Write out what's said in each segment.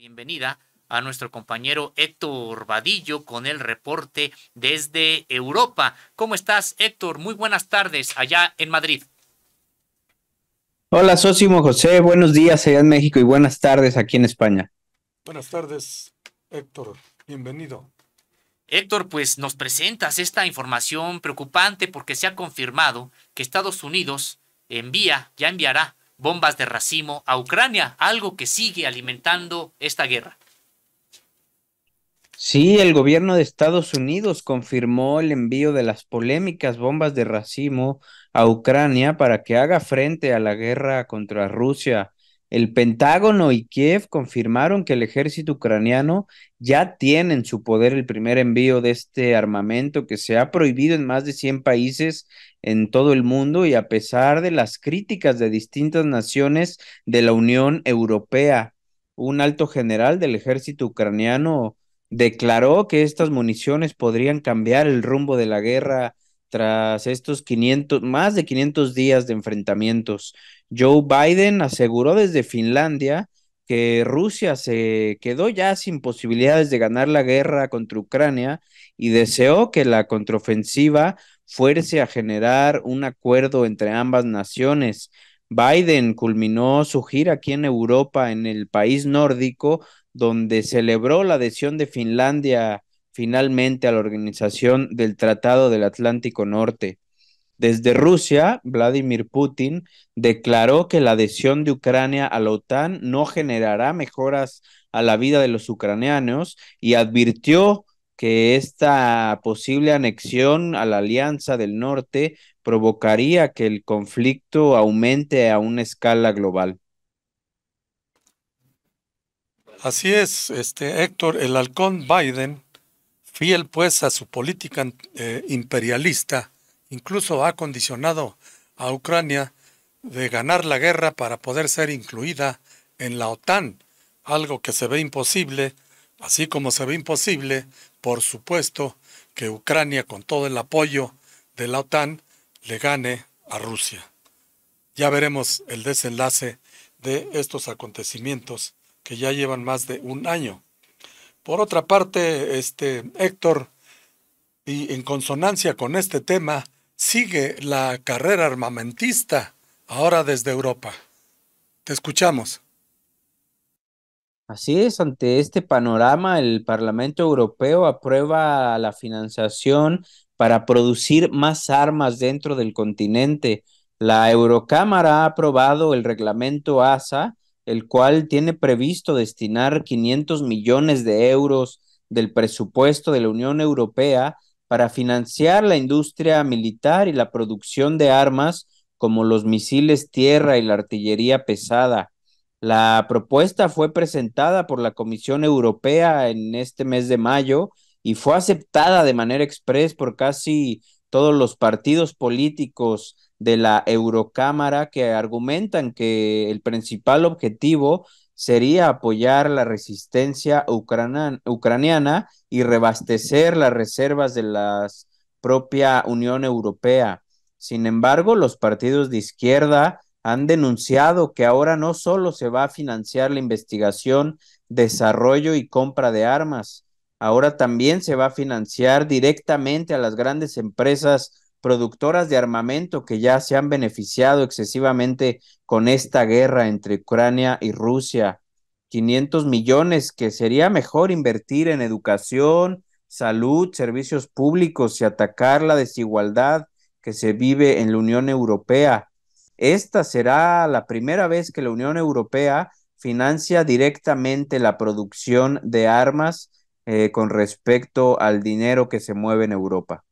Bienvenida a nuestro compañero Héctor Vadillo con el reporte desde Europa. ¿Cómo estás, Héctor? Muy buenas tardes allá en Madrid. Hola, Sosimo José. Buenos días allá en México y buenas tardes aquí en España. Buenas tardes, Héctor. Bienvenido. Héctor, pues nos presentas esta información preocupante porque se ha confirmado que Estados Unidos envía, ya enviará bombas de racimo a Ucrania, algo que sigue alimentando esta guerra. Sí, el gobierno de Estados Unidos confirmó el envío de las polémicas bombas de racimo a Ucrania para que haga frente a la guerra contra Rusia el Pentágono y Kiev confirmaron que el ejército ucraniano ya tiene en su poder el primer envío de este armamento que se ha prohibido en más de 100 países en todo el mundo y a pesar de las críticas de distintas naciones de la Unión Europea. Un alto general del ejército ucraniano declaró que estas municiones podrían cambiar el rumbo de la guerra tras estos 500, más de 500 días de enfrentamientos, Joe Biden aseguró desde Finlandia que Rusia se quedó ya sin posibilidades de ganar la guerra contra Ucrania y deseó que la contraofensiva fuese a generar un acuerdo entre ambas naciones. Biden culminó su gira aquí en Europa, en el país nórdico, donde celebró la adhesión de Finlandia a finalmente a la organización del Tratado del Atlántico Norte. Desde Rusia, Vladimir Putin declaró que la adhesión de Ucrania a la OTAN no generará mejoras a la vida de los ucranianos y advirtió que esta posible anexión a la Alianza del Norte provocaría que el conflicto aumente a una escala global. Así es, este Héctor, el halcón Biden Fiel pues a su política eh, imperialista, incluso ha condicionado a Ucrania de ganar la guerra para poder ser incluida en la OTAN, algo que se ve imposible, así como se ve imposible, por supuesto, que Ucrania con todo el apoyo de la OTAN le gane a Rusia. Ya veremos el desenlace de estos acontecimientos que ya llevan más de un año. Por otra parte, este, Héctor, y en consonancia con este tema, sigue la carrera armamentista, ahora desde Europa. Te escuchamos. Así es, ante este panorama, el Parlamento Europeo aprueba la financiación para producir más armas dentro del continente. La Eurocámara ha aprobado el reglamento ASA, el cual tiene previsto destinar 500 millones de euros del presupuesto de la Unión Europea para financiar la industria militar y la producción de armas como los misiles tierra y la artillería pesada. La propuesta fue presentada por la Comisión Europea en este mes de mayo y fue aceptada de manera express por casi todos los partidos políticos de la Eurocámara que argumentan que el principal objetivo sería apoyar la resistencia ucraniana y rebastecer las reservas de la propia Unión Europea. Sin embargo, los partidos de izquierda han denunciado que ahora no solo se va a financiar la investigación, desarrollo y compra de armas, ahora también se va a financiar directamente a las grandes empresas productoras de armamento que ya se han beneficiado excesivamente con esta guerra entre Ucrania y Rusia. 500 millones que sería mejor invertir en educación, salud, servicios públicos y atacar la desigualdad que se vive en la Unión Europea. Esta será la primera vez que la Unión Europea financia directamente la producción de armas eh, con respecto al dinero que se mueve en Europa.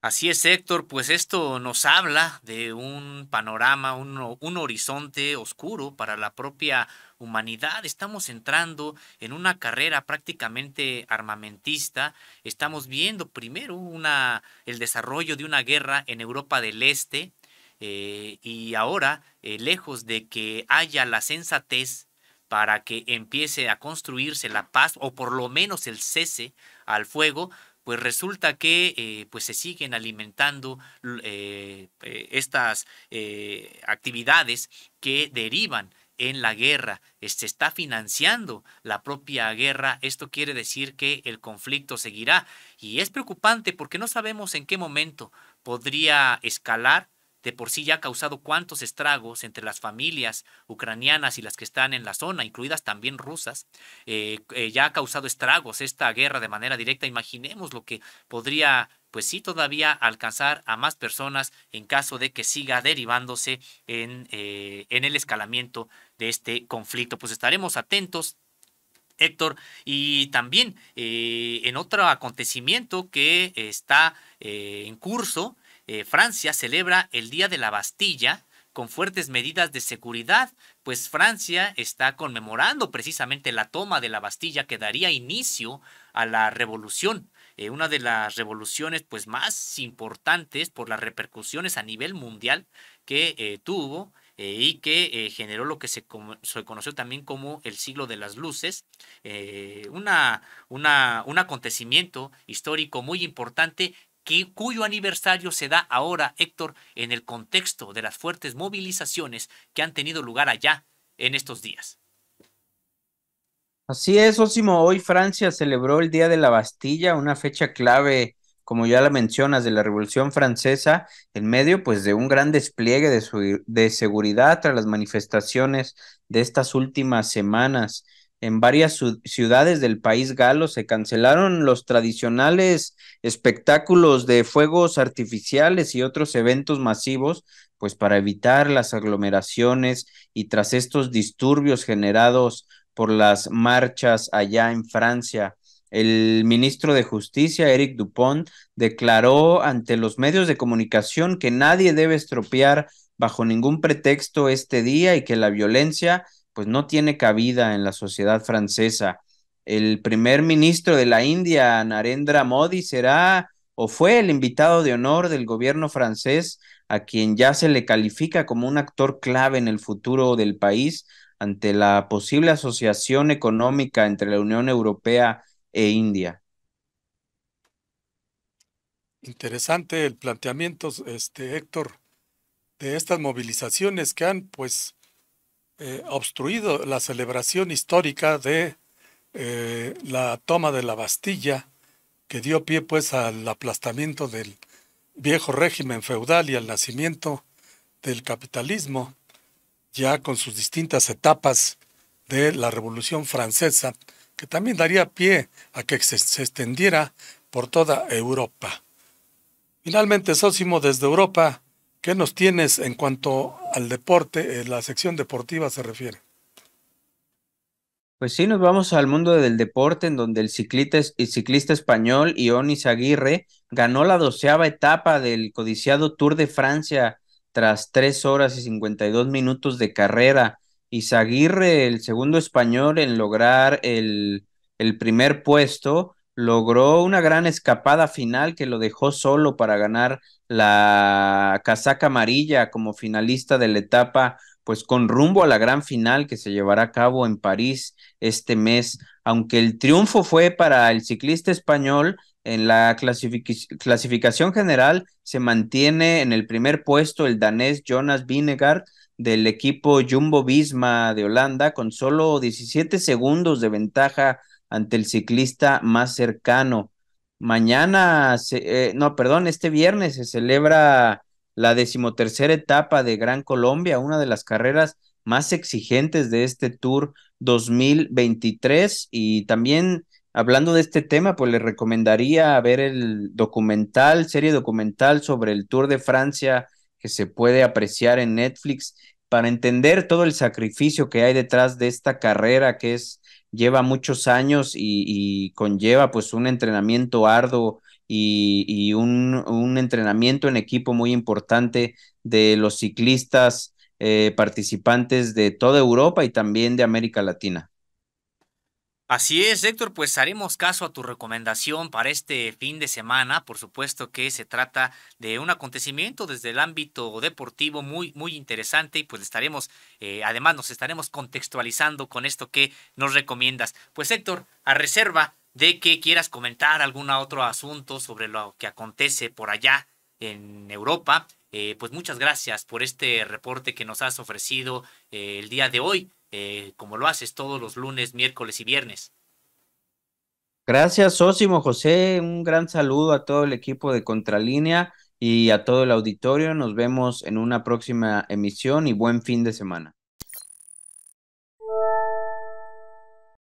Así es, Héctor, pues esto nos habla de un panorama, un, horizonte oscuro para la propia humanidad. Estamos entrando en una carrera prácticamente armamentista. Estamos viendo primero el desarrollo de una guerra en Europa del Este eh, y ahora, eh, lejos de que haya la sensatez para que empiece a construirse la paz o por lo menos el cese al fuego, pues resulta que eh, pues se siguen alimentando eh, eh, estas actividades que derivan en la guerra, se está financiando la propia guerra, esto quiere decir que el conflicto seguirá y es preocupante porque no sabemos en qué momento podría escalar de por sí ya ha causado cuántos estragos entre las familias ucranianas y las que están en la zona, incluidas también rusas, eh, eh, ya ha causado estragos esta guerra de manera directa. Imaginemos lo que podría, pues sí, todavía alcanzar a más personas en caso de que siga derivándose en, eh, en el escalamiento de este conflicto. Pues estaremos atentos Héctor. Y también en otro acontecimiento que está en curso eh, Francia celebra el Día de la Bastilla con fuertes medidas de seguridad, pues Francia está conmemorando precisamente la toma de la Bastilla que daría inicio a la revolución. Eh, una de las revoluciones pues, más importantes por las repercusiones a nivel mundial que eh, tuvo y que generó lo que se, conoció también como el siglo de las luces, una, un acontecimiento histórico muy importante cuyo aniversario se da ahora, Héctor, en el contexto de las fuertes movilizaciones que han tenido lugar allá en estos días. Así es, Osimo. Hoy Francia celebró el Día de la Bastilla, una fecha clave, como ya la mencionas, de la Revolución Francesa, en medio pues de un gran despliegue de seguridad tras las manifestaciones de estas últimas semanas en varias ciudades del país galo se cancelaron los tradicionales espectáculos de fuegos artificiales y otros eventos masivos, pues para evitar las aglomeraciones y tras estos disturbios generados por las marchas allá en Francia. El ministro de Justicia, Eric Dupont, declaró ante los medios de comunicación que nadie debe estropear bajo ningún pretexto este día y que la violencia pues no tiene cabida en la sociedad francesa. El primer ministro de la India, Narendra Modi, será o fue el invitado de honor del gobierno francés, a quien ya se le califica como un actor clave en el futuro del país ante la posible asociación económica entre la Unión Europea e India. Interesante el planteamiento, este Héctor, de estas movilizaciones que han pues eh, obstruido la celebración histórica de eh, la toma de la Bastilla, que dio pie pues al aplastamiento del viejo régimen feudal y al nacimiento del capitalismo, ya con sus distintas etapas de la Revolución Francesa, que también daría pie a que se, extendiera por toda Europa. Finalmente, Sósimo, desde Europa, ¿qué nos tienes en cuanto al deporte, eh, la sección deportiva se refiere. Pues sí, nos vamos al mundo del deporte, en donde el ciclista, el ciclista español Ioni Aguirre ganó la doceava etapa del codiciado Tour de Francia tras tres horas y 52 minutos de carrera. y Izaguirre, el segundo español en lograr el, el primer puesto, logró una gran escapada final que lo dejó solo para ganar la casaca amarilla como finalista de la etapa, pues con rumbo a la gran final que se llevará a cabo en París este mes. Aunque el triunfo fue para el ciclista español, en la clasificación general se mantiene en el primer puesto el danés Jonas Vinegar del equipo Jumbo Visma de Holanda con solo 17 segundos de ventaja ante el ciclista más cercano. Mañana, eh, no, perdón, este viernes se celebra la decimotercera etapa de Gran Colombia, una de las carreras más exigentes de este Tour 2023. Y también hablando de este tema, pues les recomendaría ver el documental, serie documental sobre el Tour de Francia que se puede apreciar en Netflix para entender todo el sacrificio que hay detrás de esta carrera que es lleva muchos años y, conlleva pues un entrenamiento arduo y, un, entrenamiento en equipo muy importante de los ciclistas eh, participantes de toda Europa y también de América Latina. Así es, Héctor, pues haremos caso a tu recomendación para este fin de semana. Por supuesto que se trata de un acontecimiento desde el ámbito deportivo muy, muy interesante y pues estaremos, eh, además nos estaremos contextualizando con esto que nos recomiendas. Pues Héctor, a reserva de que quieras comentar algún otro asunto sobre lo que acontece por allá en Europa, eh, pues muchas gracias por este reporte que nos has ofrecido eh, el día de hoy eh, como lo haces todos los lunes, miércoles y viernes. Gracias, Ósimo José. Un gran saludo a todo el equipo de Contralínea y a todo el auditorio. Nos vemos en una próxima emisión y buen fin de semana.